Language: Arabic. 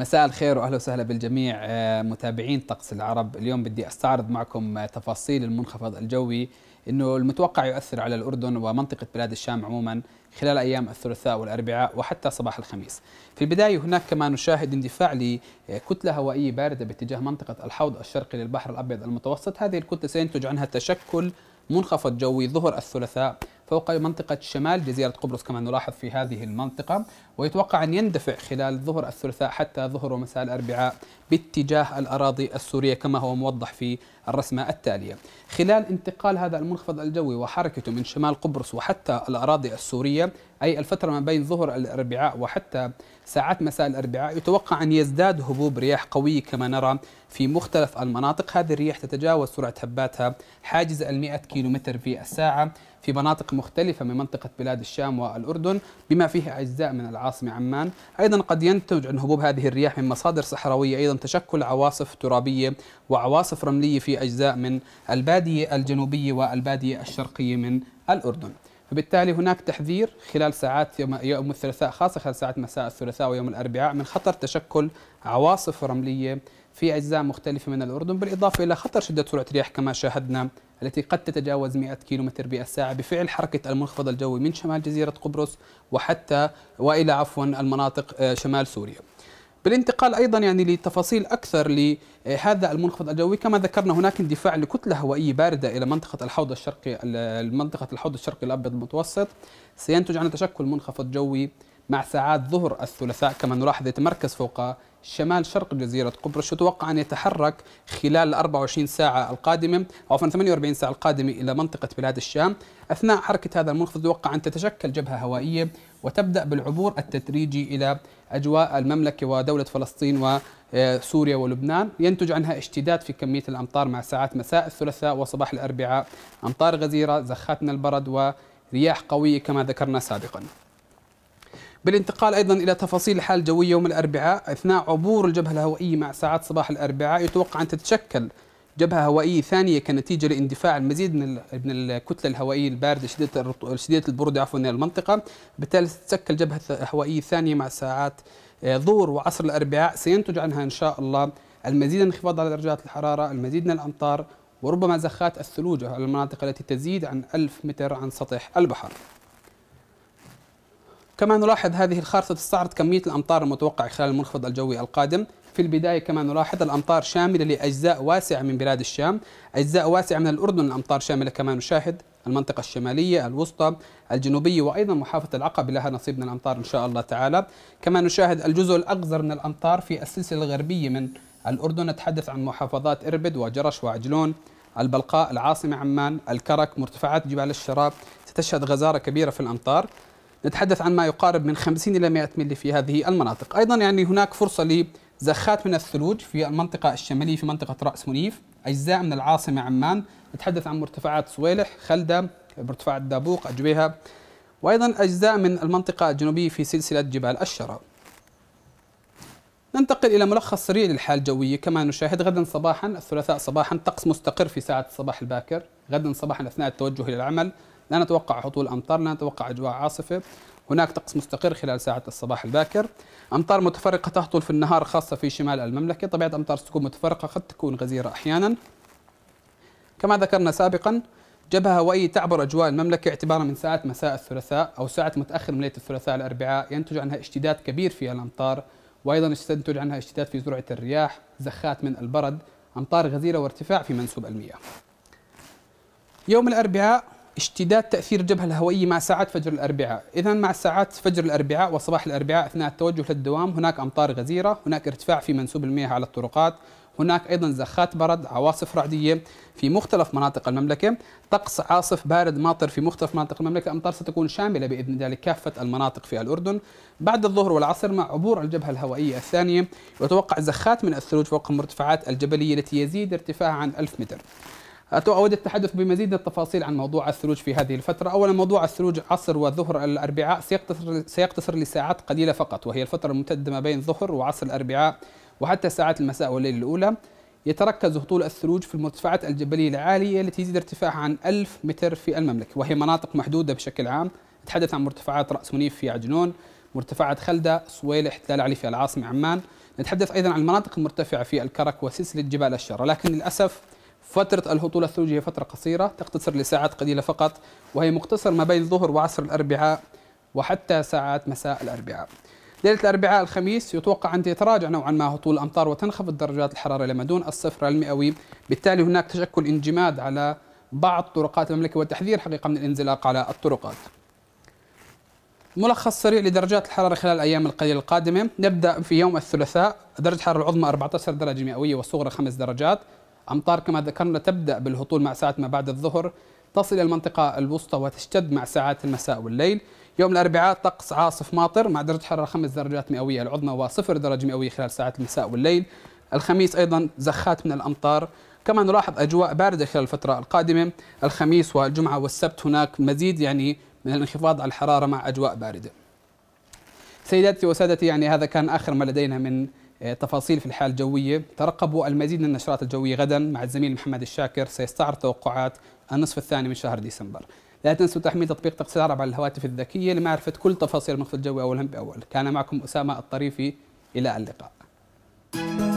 مساء الخير واهلا وسهلا بالجميع آه، متابعين طقس العرب اليوم بدي استعرض معكم آه، تفاصيل المنخفض الجوي انه المتوقع يؤثر على الاردن ومنطقه بلاد الشام عموما خلال ايام الثلاثاء والاربعاء وحتى صباح الخميس. في البدايه هناك كما نشاهد اندفاع لكتله هوائيه بارده باتجاه منطقه الحوض الشرقي للبحر الابيض المتوسط، هذه الكتله سينتج عنها تشكل منخفض جوي ظهر الثلاثاء فوق منطقة شمال جزيرة قبرص كما نلاحظ في هذه المنطقة ويتوقع أن يندفع خلال ظهر الثلاثاء حتى ظهر ومساء الأربعاء باتجاه الأراضي السورية كما هو موضح في الرسمة التالية خلال انتقال هذا المنخفض الجوي وحركته من شمال قبرص وحتى الأراضي السورية أي الفترة ما بين ظهر الأربعاء وحتى ساعات مساء الأربعاء يتوقع أن يزداد هبوب رياح قوية كما نرى في مختلف المناطق هذه الرياح تتجاوز سرعة هباتها حاجز المئة كيلومتر في الساعة في مناطق مختلفة من منطقة بلاد الشام والأردن بما فيه أجزاء من العاصمة عمان أيضا قد ينتج عن هبوب هذه الرياح من مصادر صحراوية أيضا تشكل عواصف ترابية وعواصف رملية في أجزاء من البادية الجنوبية والبادية الشرقية من الأردن فبالتالي هناك تحذير خلال ساعات يوم, يوم الثلاثاء خاصة خلال ساعات مساء الثلاثاء ويوم الأربعاء من خطر تشكل عواصف رملية في أجزاء مختلفة من الأردن بالإضافة إلى خطر شدة سرعة الرياح كما شاهدنا التي قد تتجاوز 100 كيلومتر بالساعة بفعل حركة المنخفض الجوي من شمال جزيرة قبرص وحتى وإلى عفوا المناطق آه، شمال سوريا بالانتقال ايضا يعني لتفاصيل اكثر لهذا المنخفض الجوي كما ذكرنا هناك اندفاع لكتله هوائيه بارده الى منطقه الحوض الشرقي منطقه الحوض الشرقي الابيض المتوسط سينتج عن تشكل منخفض جوي مع ساعات ظهر الثلاثاء كما نلاحظ يتمركز فوق شمال شرق جزيرة قبرص يتوقع أن يتحرك خلال ال 24 ساعة القادمة أو عفوا 48 ساعة القادمة إلى منطقة بلاد الشام أثناء حركة هذا المنخفض يتوقع أن تتشكل جبهة هوائية وتبدأ بالعبور التدريجي إلى أجواء المملكة ودولة فلسطين وسوريا ولبنان ينتج عنها اشتداد في كمية الأمطار مع ساعات مساء الثلاثاء وصباح الأربعاء أمطار غزيرة زخات من البرد ورياح قوية كما ذكرنا سابقاً بالانتقال أيضا إلى تفاصيل الحالة الجوية يوم الأربعاء أثناء عبور الجبهة الهوائية مع ساعات صباح الأربعاء يتوقع أن تتشكل جبهة هوائية ثانية كنتيجة لاندفاع المزيد من من الكتلة الهوائية الباردة شديدة شديدة البرودة عفوا الى المنطقة، بالتالي ستتشكل جبهة هوائية ثانية مع ساعات آه، ظهر وعصر الأربعاء سينتج عنها إن شاء الله المزيد من انخفاض على درجات الحرارة، المزيد من الأمطار وربما زخات الثلوج على المناطق التي تزيد عن 1000 متر عن سطح البحر. كما نلاحظ هذه الخارطة تستعرض كمية الأمطار المتوقعة خلال المنخفض الجوي القادم في البداية كما نلاحظ الأمطار شاملة لأجزاء واسعة من بلاد الشام أجزاء واسعة من الأردن الأمطار شاملة كما نشاهد المنطقة الشمالية الوسطى الجنوبية وأيضا محافظة العقبة لها نصيب من الأمطار إن شاء الله تعالى كما نشاهد الجزء الأقذر من الأمطار في السلسلة الغربية من الأردن نتحدث عن محافظات إربد وجرش وعجلون البلقاء العاصمة عمان الكرك مرتفعات جبال الشراب تشهد غزارة كبيرة في الأمطار نتحدث عن ما يقارب من 50 إلى 100 ملي في هذه المناطق أيضا يعني هناك فرصة لزخات من الثلوج في المنطقة الشمالية في منطقة رأس منيف أجزاء من العاصمة عمان نتحدث عن مرتفعات صويلح خلدة مرتفعات دابوق أجبيها وأيضا أجزاء من المنطقة الجنوبية في سلسلة جبال الشرى ننتقل إلى ملخص سريع للحالة الجوية كما نشاهد غدا صباحا الثلاثاء صباحا طقس مستقر في ساعة الصباح الباكر غدا صباحا أثناء التوجه إلى العمل لا نتوقع هطول أمطار لا نتوقع أجواء عاصفة هناك طقس مستقر خلال ساعات الصباح الباكر أمطار متفرقة تهطل في النهار خاصة في شمال المملكة طبيعة أمطار ستكون متفرقة قد تكون غزيرة أحيانا كما ذكرنا سابقا جبهة هوائية تعبر أجواء المملكة اعتبارا من ساعات مساء الثلاثاء أو ساعة متأخر من ليلة الثلاثاء الأربعاء ينتج عنها اشتداد كبير في الأمطار وأيضا تنتج عنها اشتداد في زرعه الرياح زخات من البرد أمطار غزيرة وارتفاع في منسوب المياه يوم الأربعاء اشتداد تأثير الجبهة الهوائية مع ساعات فجر الأربعاء إذا مع ساعات فجر الأربعاء وصباح الأربعاء أثناء التوجه للدوام هناك أمطار غزيرة هناك ارتفاع في منسوب المياه على الطرقات هناك أيضا زخات برد عواصف رعدية في مختلف مناطق المملكة طقس عاصف بارد ماطر في مختلف مناطق المملكة أمطار ستكون شاملة بإذن الله لكافة المناطق في الأردن بعد الظهر والعصر مع عبور الجبهة الهوائية الثانية وتوقع زخات من الثلوج فوق المرتفعات الجبلية التي يزيد ارتفاعها عن 1000 متر أود التحدث بمزيد التفاصيل عن موضوع الثلوج في هذه الفترة أولا موضوع الثلوج عصر وظهر الأربعاء سيقتصر, سيقتصر لساعات قليلة فقط وهي الفترة الممتدة ما بين ظهر وعصر الأربعاء وحتى ساعات المساء والليل الأولى يتركز هطول الثلوج في المرتفعات الجبلية العالية التي تزيد ارتفاعها عن 1000 متر في المملكة وهي مناطق محدودة بشكل عام نتحدث عن مرتفعات رأس منيف في عجنون مرتفعات خلدة صويلح تلال علي في العاصمة عمان نتحدث أيضا عن المناطق المرتفعة في الكرك وسلسلة جبال الشر لكن للأسف فترة الهطول الثلجي هي فترة قصيرة تقتصر لساعات قليلة فقط وهي مقتصر ما بين الظهر وعصر الأربعاء وحتى ساعات مساء الأربعاء ليلة الأربعاء الخميس يتوقع أن تتراجع نوعا ما هطول الأمطار وتنخفض درجات الحرارة إلى مدون دون الصفر المئوي بالتالي هناك تشكل انجماد على بعض طرقات المملكة والتحذير حقيقة من الانزلاق على الطرقات ملخص سريع لدرجات الحرارة خلال الأيام القليلة القادمة نبدأ في يوم الثلاثاء درجة الحرارة العظمى 14 درجة مئوية والصغرى 5 درجات أمطار كما ذكرنا تبدأ بالهطول مع ساعات ما بعد الظهر تصل إلى المنطقة الوسطى وتشتد مع ساعات المساء والليل يوم الأربعاء طقس عاصف ماطر مع درجة حرارة خمس درجات مئوية العظمى وصفر درجة مئوية خلال ساعات المساء والليل الخميس أيضا زخات من الأمطار كما نلاحظ أجواء باردة خلال الفترة القادمة الخميس والجمعة والسبت هناك مزيد يعني من الانخفاض على الحرارة مع أجواء باردة سيداتي وسادتي يعني هذا كان آخر ما لدينا من آه، تفاصيل في الحال الجوية ترقبوا المزيد من النشرات الجوية غدا مع الزميل محمد الشاكر سيستعرض توقعات النصف الثاني من شهر ديسمبر لا تنسوا تحميل تطبيق تقصير العرب على الهواتف الذكية لمعرفة كل تفاصيل المخفى الجوي أولا بأول كان معكم أسامة الطريفي إلى اللقاء